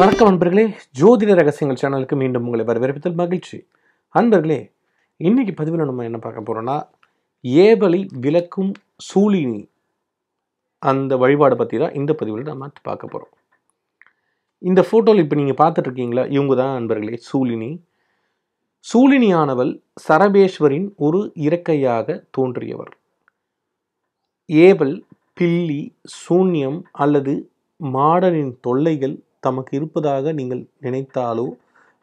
வணக்கம் நண்பர்களே ஜோதிட ரகசியங்கள் சேனலுக்கு மீண்டும் உங்களை வரவேற்பதில் மகிழ்ச்சி அன்பர்களே இன்னைக்கு பதிவில் நம்ம என்ன பார்க்க போகிறோம்னா ஏபலை விளக்கும் சூழினி அந்த வழிபாடை பற்றி தான் இந்த பதிவில் நம்ம பார்க்க போகிறோம் இந்த ஃபோட்டோவில் இப்போ நீங்கள் பார்த்துட்ருக்கீங்களா இவங்க தான் அன்பர்களே சூழினி சூழினியானவள் சரபேஸ்வரின் ஒரு இறக்கையாக தோன்றியவர் ஏவல் பில்லி சூன்யம் அல்லது மாடனின் தொல்லைகள் தமக்கு இருப்பதாக நீங்கள் நினைத்தாலோ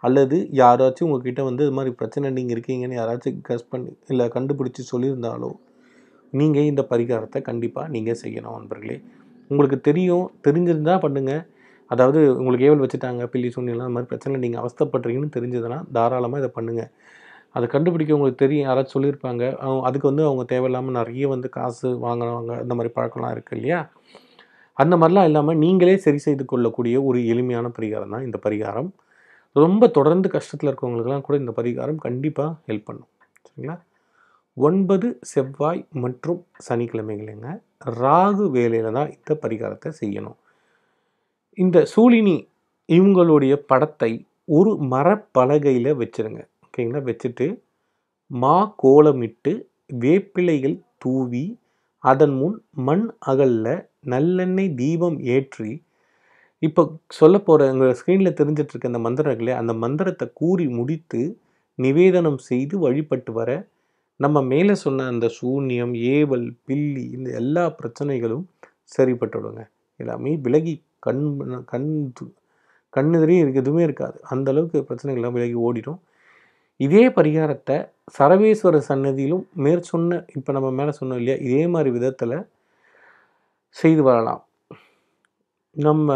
அல்லது யாராச்சும் உங்ககிட்ட வந்து இது மாதிரி பிரச்சனை நீங்கள் இருக்கீங்கன்னு யாராச்சும் கஸ் பண்ணி இல்லை கண்டுபிடிச்சி சொல்லியிருந்தாலோ நீங்கள் இந்த பரிகாரத்தை கண்டிப்பாக நீங்கள் செய்யணும் நண்பர்களே உங்களுக்கு தெரியும் தெரிஞ்சிருந்தால் பண்ணுங்கள் அதாவது உங்களுக்கு ஏவல் வச்சுட்டாங்க பில்லி சொன்னீங்களா அந்த மாதிரி பிரச்சனை நீங்கள் அவஸ்தப்படுறீங்கன்னு தெரிஞ்சதுன்னா தாராளமாக இதை பண்ணுங்கள் அதை கண்டுபிடிக்க உங்களுக்கு தெரியும் யாராச்சும் சொல்லியிருப்பாங்க அதுக்கு வந்து அவங்க தேவையில்லாமல் நிறைய வந்து காசு வாங்கினவங்க இந்த மாதிரி பழக்கம்லாம் இருக்குது இல்லையா அந்த மாதிரிலாம் இல்லாமல் நீங்களே சரி செய்து கொள்ளக்கூடிய ஒரு எளிமையான பரிகாரம் தான் இந்த பரிகாரம் ரொம்ப தொடர்ந்து கஷ்டத்தில் இருக்கவங்களுக்கெல்லாம் கூட இந்த பரிகாரம் கண்டிப்பாக ஹெல்ப் பண்ணும் சரிங்களா ஒன்பது செவ்வாய் மற்றும் சனிக்கிழமைகளுங்க ராகு வேலையில் தான் இந்த பரிகாரத்தை செய்யணும் இந்த சூழினி இவங்களுடைய படத்தை ஒரு மரப்பலகையில் வச்சுருங்க ஓகேங்களா வச்சுட்டு மா கோலமிட்டு வேப்பிலைகள் தூவி அதன் முன் மண் அகலில் நல்லெண்ணெய் தீபம் ஏற்றி இப்போ சொல்ல போகிற எங்கள் ஸ்க்ரீனில் தெரிஞ்சிட்ருக்க அந்த மந்திரங்களே அந்த மந்திரத்தை கூறி முடித்து நிவேதனம் செய்து வழிபட்டு வர நம்ம மேலே சொன்ன அந்த சூன்யம் ஏவல் பில்லி இந்த எல்லா பிரச்சனைகளும் சரிப்பட்டுடுங்க எல்லாமே விலகி கண் கண் இருக்க எதுவுமே இருக்காது அந்தளவுக்கு பிரச்சனைகள்லாம் விலகி ஓடிடும் இதே பரிகாரத்தை சரவேஸ்வரர் சன்னதியிலும் மேற்சொன்ன இப்போ நம்ம மேலே சொன்னோம் இல்லையா இதே மாதிரி விதத்தில் செய்து வரலாம் நம்ம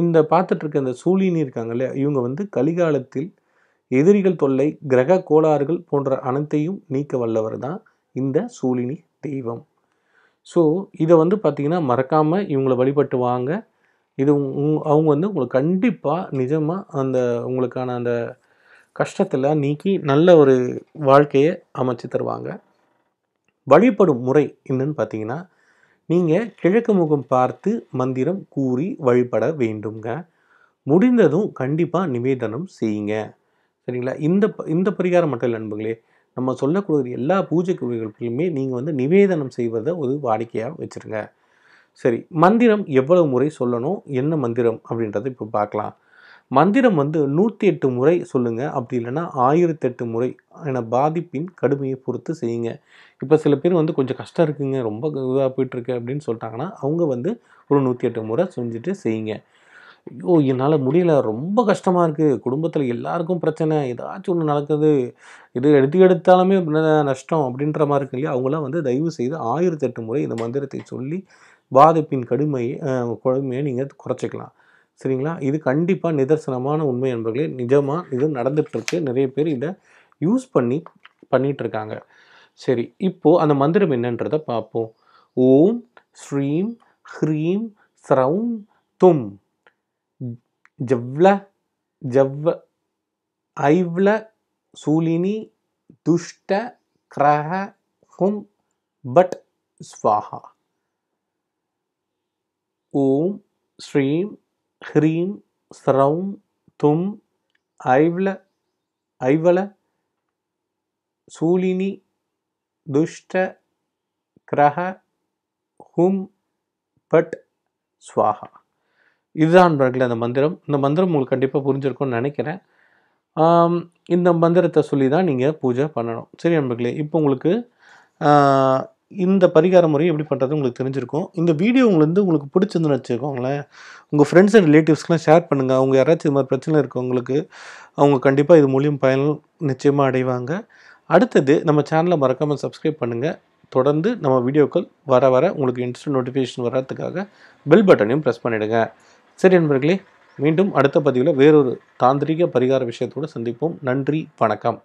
இந்த பார்த்துட்ருக்க இந்த சூழினி இருக்காங்க இல்லையா இவங்க வந்து கலிகாலத்தில் எதிரிகள் தொல்லை கிரக கோளாறுகள் போன்ற அனைத்தையும் நீக்க வல்லவர் தான் இந்த சூழினி தெய்வம் ஸோ இதை வந்து பார்த்திங்கன்னா மறக்காமல் இவங்களை வழிபட்டு வாங்க இது அவங்க வந்து உங்களுக்கு கண்டிப்பாக நிஜமாக அந்த உங்களுக்கான அந்த கஷ்டத்தில் நீக்கி நல்ல ஒரு வாழ்க்கையை அமைச்சு தருவாங்க வழிபடும் முறை என்னன்னு பார்த்தீங்கன்னா நீங்கள் கிழக்கு முகம் பார்த்து மந்திரம் கூறி வழிபட வேண்டுங்க முடிந்ததும் கண்டிப்பாக நிவேதனம் செய்யுங்க சரிங்களா இந்த இந்த பரிகாரம் மட்டும் இல்லை நண்பர்களே நம்ம சொல்லக்கூடிய எல்லா பூஜை குறிகளுக்குமே நீங்கள் வந்து நிவேதனம் செய்வதை ஒரு வாடிக்கையாக வச்சுருங்க சரி மந்திரம் எவ்வளவு முறை சொல்லணும் என்ன மந்திரம் அப்படின்றத இப்போ பார்க்கலாம் மந்திரம் வந்து நூற்றி எட்டு முறை சொல்லுங்கள் அப்படி இல்லைன்னா ஆயிரத்தெட்டு முறை என பாதிப்பின் கடுமையை பொறுத்து செய்யுங்க இப்போ சில பேர் வந்து கொஞ்சம் கஷ்டம் இருக்குங்க ரொம்ப இதாக போயிட்டுருக்கு அப்படின்னு சொல்லிட்டாங்கன்னா அவங்க வந்து ஒரு நூற்றி எட்டு முறை செஞ்சுட்டு செய்யுங்க ஐயோ என்னால் முடியல ரொம்ப கஷ்டமாக இருக்குது குடும்பத்தில் எல்லாருக்கும் பிரச்சனை ஏதாச்சும் ஒன்று நடக்குது இது எடுத்து எடுத்தாலுமே நஷ்டம் அப்படின்ற மாதிரி இருக்கு இல்லையா அவங்களாம் வந்து தயவு செய்து ஆயிரத்தெட்டு முறை இந்த மந்திரத்தை சொல்லி பாதிப்பின் கடுமையை கொடுமையை நீங்கள் குறைச்சிக்கலாம் சரிங்களா இது கண்டிப்பாக நிதர்சனமான உண்மை என்பர்களே நிஜமாக இது நடந்துகிட்ருக்கு நிறைய பேர் இதை யூஸ் பண்ணி பண்ணிகிட்ருக்காங்க சரி இப்போது அந்த மந்திரம் என்னன்றதை பார்ப்போம் ஓம் ஸ்ரீம் ஹ்ரீம் ஸ்ரௌம் தும் ஜவ்ல ஜவ்வ ஐவ்ல சூலினி துஷ்ட கிரக ஹும் பட் ஸ்வாஹா ஓம் ஸ்ரீம் ஹ்ரீம் ஸ்ரௌம் தும் ஐவ்ல ஐவல சூலினி துஷ்ட கிரக ஹும் பட் ஸ்வாகா இதுதான் பிறகு அந்த மந்திரம் இந்த மந்திரம் உங்களுக்கு கண்டிப்பாக புரிஞ்சிருக்கும்னு நினைக்கிறேன் இந்த மந்திரத்தை சொல்லி தான் நீங்கள் பூஜை பண்ணணும் சரி நண்பர்களே இப்போ உங்களுக்கு இந்த பரிகார முறையை எப்படி பண்ணுறது உங்களுக்கு தெரிஞ்சிருக்கும் இந்த வீடியோ உங்களுக்கு உங்களுக்கு பிடிச்சிருந்துன்னு வச்சுக்கோங்களேன் உங்கள் ஃப்ரெண்ட்ஸ் அண்ட் ரிலேட்டிவ்ஸ்க்கெலாம் ஷேர் பண்ணுங்கள் அவங்க யாராச்சும் இது மாதிரி பிரச்சனை இருக்கவங்களுக்கு அவங்க கண்டிப்பாக இது மூலியம் பயன் நிச்சயமாக அடைவாங்க அடுத்தது நம்ம சேனலை மறக்காமல் சப்ஸ்கிரைப் பண்ணுங்கள் தொடர்ந்து நம்ம வீடியோக்கள் வர வர உங்களுக்கு இன்ஸ்டன்ட் நோட்டிஃபிகேஷன் வர்றதுக்காக பெல் பட்டனையும் ப்ரெஸ் பண்ணிவிடுங்க சரி நண்பர்களே மீண்டும் அடுத்த பதிவில் வேறொரு தாந்திரிக பரிகார விஷயத்தோடு சந்திப்போம் நன்றி வணக்கம்